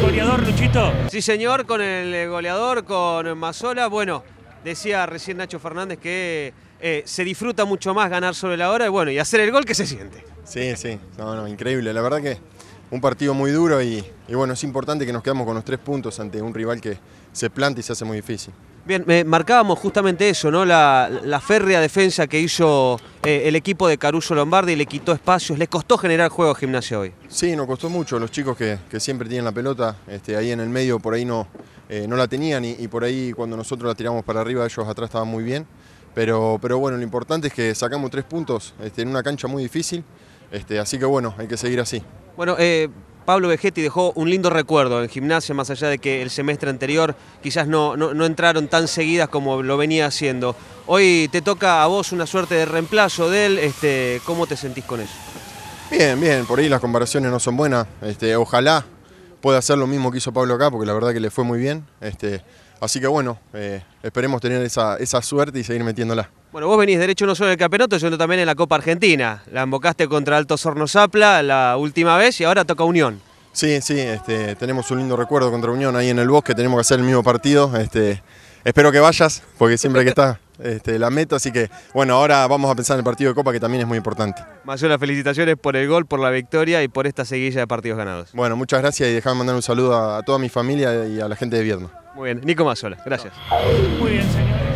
goleador, Luchito. Sí, señor, con el eh, goleador, con Mazola. Bueno, decía recién Nacho Fernández que eh, se disfruta mucho más ganar sobre la hora y bueno, y hacer el gol que se siente. Sí, sí, no, no, increíble. La verdad que un partido muy duro y, y bueno, es importante que nos quedamos con los tres puntos ante un rival que se planta y se hace muy difícil. Bien, marcábamos justamente eso, ¿no? La, férrea defensa que hizo eh, el equipo de Caruso Lombardi, le quitó espacios, le costó generar juego a Gimnasia hoy. Sí, nos costó mucho, los chicos que, siempre tienen la pelota, este, ahí en el medio por ahí no, eh, no la tenían y, por ahí cuando nosotros la tiramos para arriba ellos atrás estaban muy bien, pero, pero bueno, lo importante es que sacamos tres puntos este, en una cancha muy difícil, este, así que bueno, hay que seguir así. Bueno, eh, Pablo Vegetti dejó un lindo recuerdo en gimnasia, más allá de que el semestre anterior quizás no, no, entraron tan seguidas como lo venía haciendo. Hoy te toca a vos una suerte de reemplazo de él, este, ¿cómo te sentís con eso? Bien, bien, por ahí las comparaciones no son buenas, este, ojalá pueda hacer lo mismo que hizo Pablo acá, porque la verdad que le fue muy bien. Este, así que bueno, eh, esperemos tener esa suerte y seguir metiéndola. Bueno, vos venís derecho no solo en el campeonato, sino también en la Copa Argentina. La embocaste contra Alto Sorno Zapla la última vez y ahora toca Unión. Sí, sí, este, tenemos un lindo recuerdo contra Unión ahí en el bosque, tenemos que hacer el mismo partido. Este, espero que vayas, porque siempre que está este, la meta, así que bueno, ahora vamos a pensar en el partido de Copa que también es muy importante. Mayoras felicitaciones por el gol, por la victoria y por esta seguilla de partidos ganados. Bueno, muchas gracias y dejame mandar un saludo a, toda mi familia y a la gente de Vierno. Muy bien, Nico Mazola, gracias. Muy bien, señor.